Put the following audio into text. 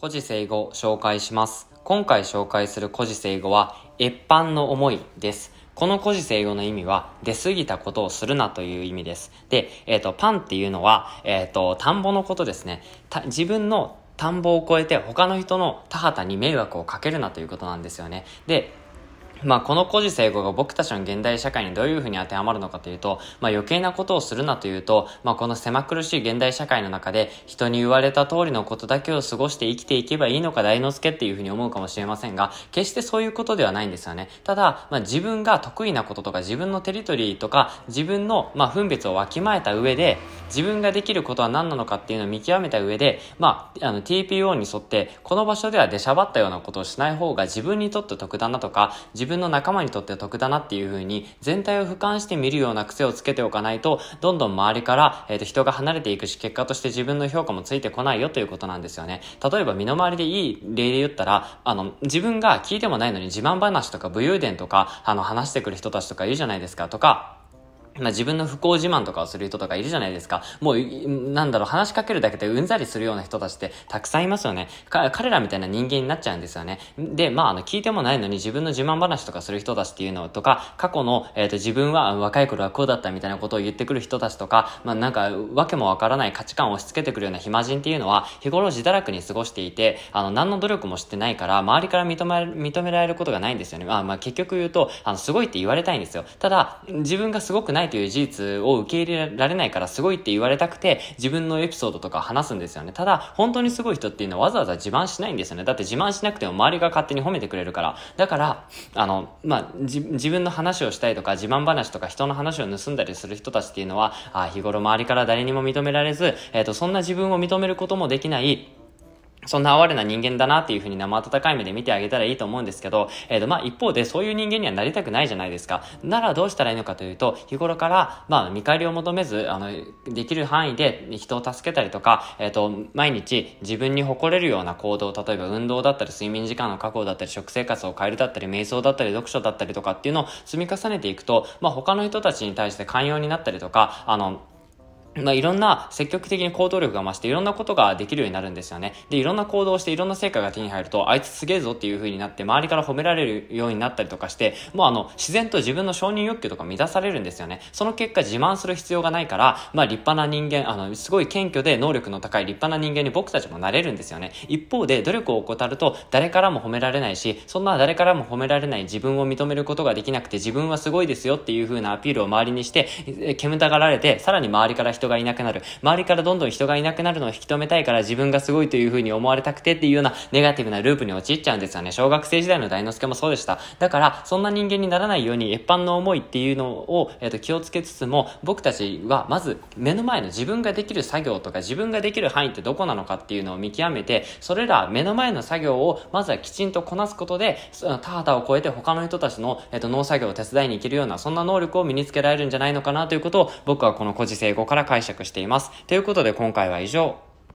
古事成語紹介します。今回紹介する古事成語は、越般の思いです。この古事成語の意味は、出過ぎたことをするなという意味です。で、えっ、ー、と、パンっていうのは、えっ、ー、と、田んぼのことですね。自分の田んぼを越えて他の人の田畑に迷惑をかけるなということなんですよね。で、まあ、この個人成語が僕たちの現代社会にどういうふうに当てはまるのかというと、まあ、余計なことをするなというと、まあ、この狭苦しい現代社会の中で人に言われた通りのことだけを過ごして生きていけばいいのか大之助っていうふうに思うかもしれませんが、決してそういうことではないんですよね。ただ、まあ、自分が得意なこととか自分のテリトリーとか自分の、まあ、分別をわきまえた上で、自分ができることは何なのかっていうのを見極めた上で、まあ、あの TPO に沿って、この場所では出しゃばったようなことをしない方が自分にとって得だなとか、自分の仲間にとって得だなっていうふうに、全体を俯瞰して見るような癖をつけておかないと、どんどん周りから、えっ、ー、と、人が離れていくし、結果として自分の評価もついてこないよということなんですよね。例えば身の回りでいい例で言ったら、あの、自分が聞いてもないのに自慢話とか武勇伝とか、あの、話してくる人たちとかいるじゃないですか、とか、まあ、自分の不幸自慢とかをする人とかいるじゃないですか。もう、なんだろう、話しかけるだけでうんざりするような人たちってたくさんいますよね。彼らみたいな人間になっちゃうんですよね。で、まあ、あの、聞いてもないのに自分の自慢話とかする人たちっていうのとか、過去の、えっ、ー、と、自分は若い頃はこうだったみたいなことを言ってくる人たちとか、まあ、なんか、わけもわからない価値観を押し付けてくるような暇人っていうのは、日頃自堕落に過ごしていて、あの、何の努力もしてないから、周りから認め、認められることがないんですよね。まあ、まあ、結局言うと、あの、すごいって言われたいんですよ。ただ、自分がすごくないという事実を受け入れられないからすごいって言われたくて、自分のエピソードとか話すんですよね。ただ、本当にすごい人っていうのはわざわざ自慢しないんですよね。だって自慢しなくても周りが勝手に褒めてくれるから。だから、あの、まあ、自分の話をしたいとか、自慢話とか人の話を盗んだりする人たちっていうのは、あ日頃周りから誰にも認められず、えっ、ー、と、そんな自分を認めることもできない、そんな哀れな人間だなっていうふうに生温かい目で見てあげたらいいと思うんですけど、えっ、ー、と、まあ、一方でそういう人間にはなりたくないじゃないですか。ならどうしたらいいのかというと、日頃から、まあ、見返りを求めず、あの、できる範囲で人を助けたりとか、えっ、ー、と、毎日自分に誇れるような行動、例えば運動だったり、睡眠時間の確保だったり、食生活を変えるだったり、瞑想だったり、読書だったりとかっていうのを積み重ねていくと、まあ、他の人たちに対して寛容になったりとか、あの、まあ、いろんな積極的に行動力が増していろんなことができるようになるんですよね。で、いろんな行動をしていろんな成果が手に入ると、あいつすげえぞっていう風になって周りから褒められるようになったりとかして、もうあの、自然と自分の承認欲求とか満たされるんですよね。その結果自慢する必要がないから、まあ立派な人間、あの、すごい謙虚で能力の高い立派な人間に僕たちもなれるんですよね。一方で努力を怠ると誰からも褒められないし、そんな誰からも褒められない自分を認めることができなくて自分はすごいですよっていう風なアピールを周りにして、煙たがられて、さらに周りから人がいなくなる。周りからどんどん人がいなくなるのを引き止めたいから自分がすごいという風に思われたくてっていうようなネガティブなループに陥っちゃうんですよね。小学生時代の大之助もそうでした。だから、そんな人間にならないように一般の思いっていうのを、えっと気をつけつつも、僕たちはまず目の前の自分ができる作業とか自分ができる範囲ってどこなのかっていうのを見極めて、それら目の前の作業をまずはきちんとこなすことで、田畑を超えて他の人たちの、えっと農作業を手伝いに行けるような、そんな能力を身につけられるんじゃないのかなということを、僕はこの個事成後から解釈しています。ということで今回は以上。